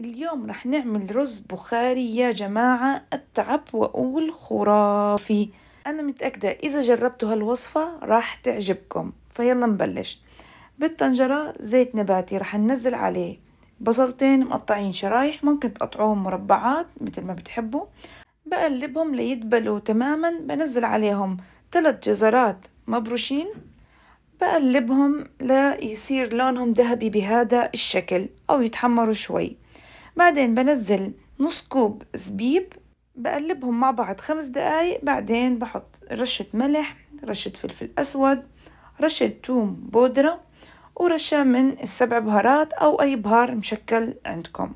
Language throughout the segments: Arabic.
اليوم رح نعمل رز بخاري يا جماعة أتعب وأقول خرافي أنا متأكدة إذا جربتوا هالوصفة راح تعجبكم فيلا نبلش بالطنجرة زيت نباتي رح ننزل عليه بصلتين مقطعين شرايح ممكن تقطعوهم مربعات مثل ما بتحبوا بقلبهم ليدبلوا تماما بنزل عليهم ثلاث جزرات مبروشين بقلبهم ليصير لونهم ذهبي بهذا الشكل أو يتحمروا شوي بعدين بنزل نص كوب زبيب بقلبهم مع بعض خمس دقايق بعدين بحط رشة ملح رشة فلفل أسود رشة توم بودرة ورشة من السبع بهارات أو أي بهار مشكل عندكم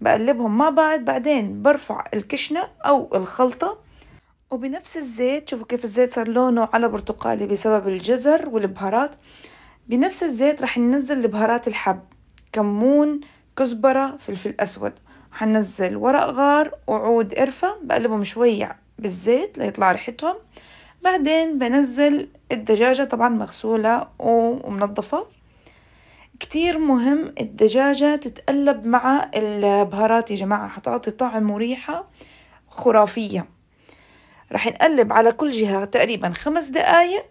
بقلبهم مع بعض بعدين برفع الكشنة أو الخلطة وبنفس الزيت شوفوا كيف الزيت صار لونه على برتقالي بسبب الجزر والبهارات بنفس الزيت رح ننزل البهارات الحب كمون كزبرة فلفل أسود حنزل ورق غار وعود قرفة بقلبهم شوية بالزيت ليطلع ريحتهم بعدين بنزل الدجاجة طبعا مغسولة ومنظفة كتير مهم الدجاجة تتقلب مع البهارات يا جماعة حتعطي طعم وريحة خرافية رح نقلب على كل جهة تقريبا خمس دقايق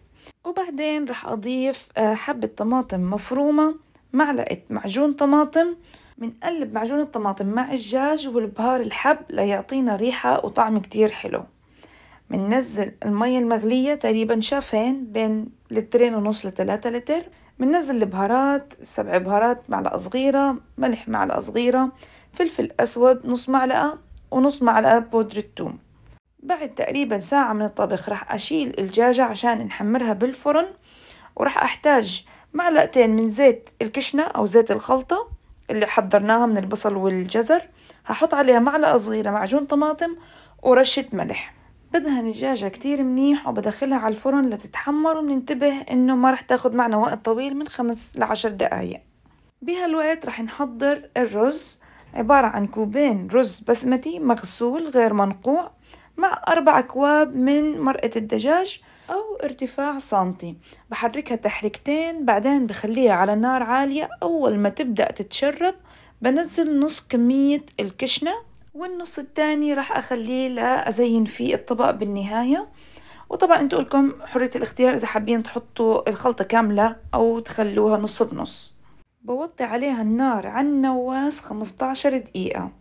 وبعدين رح أضيف آه، حبة طماطم مفرومة معلقة معجون طماطم بنقلب معجون الطماطم مع الدجاج والبهار الحب ليعطينا ريحة وطعم كتير حلو بننزل المية المغلية تقريبا شافين بين لترين ونص لتلاتة لتر بننزل البهارات سبع بهارات معلقة صغيرة ملح معلقة صغيرة فلفل أسود نص معلقة ونص معلقة بودرة ثوم بعد تقريبا ساعة من الطبخ رح أشيل الدجاجة عشان نحمرها بالفرن ورح أحتاج معلقتين من زيت الكشنة أو زيت الخلطة اللي حضرناها من البصل والجزر هحط عليها معلقة صغيرة معجون طماطم ورشة ملح بدها نجاجة كتير منيح وبدخلها على الفرن لتتحمر وبننتبه انه ما رح تاخد معنا وقت طويل من خمس لعشر دقايق بهالوقت رح نحضر الرز عبارة عن كوبين رز بسمتي مغسول غير منقوع مع أربع أكواب من مرقة الدجاج أو ارتفاع سنتي بحركها تحريكتين بعدين بخليها على نار عالية أول ما تبدأ تتشرب بنزل نص كمية الكشنة والنص التاني راح أخليه لأزين فيه الطبق بالنهاية وطبعا انتوا لكم حرية الاختيار إذا حابين تحطوا الخلطة كاملة أو تخلوها نص بنص بوطي عليها النار عن نواس 15 دقيقة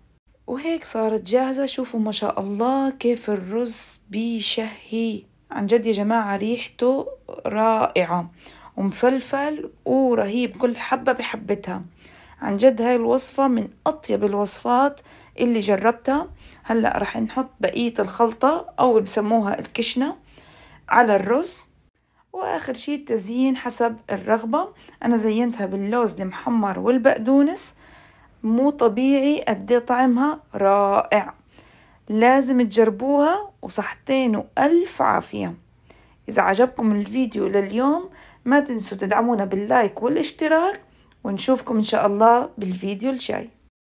وهيك صارت جاهزة شوفوا ما شاء الله كيف الرز بيشهي عن جد يا جماعة ريحته رائعة ومفلفل ورهيب كل حبة بحبتها عن جد هاي الوصفة من أطيب الوصفات اللي جربتها هلأ رح نحط بقية الخلطة أو بسموها الكشنة على الرز وآخر شي التزيين حسب الرغبة أنا زينتها باللوز المحمر والبقدونس مو طبيعي قد إيه طعمها رائع لازم تجربوها وصحتين وألف عافية إذا عجبكم الفيديو لليوم ما تنسوا تدعمونا باللايك والاشتراك ونشوفكم إن شاء الله بالفيديو الجاي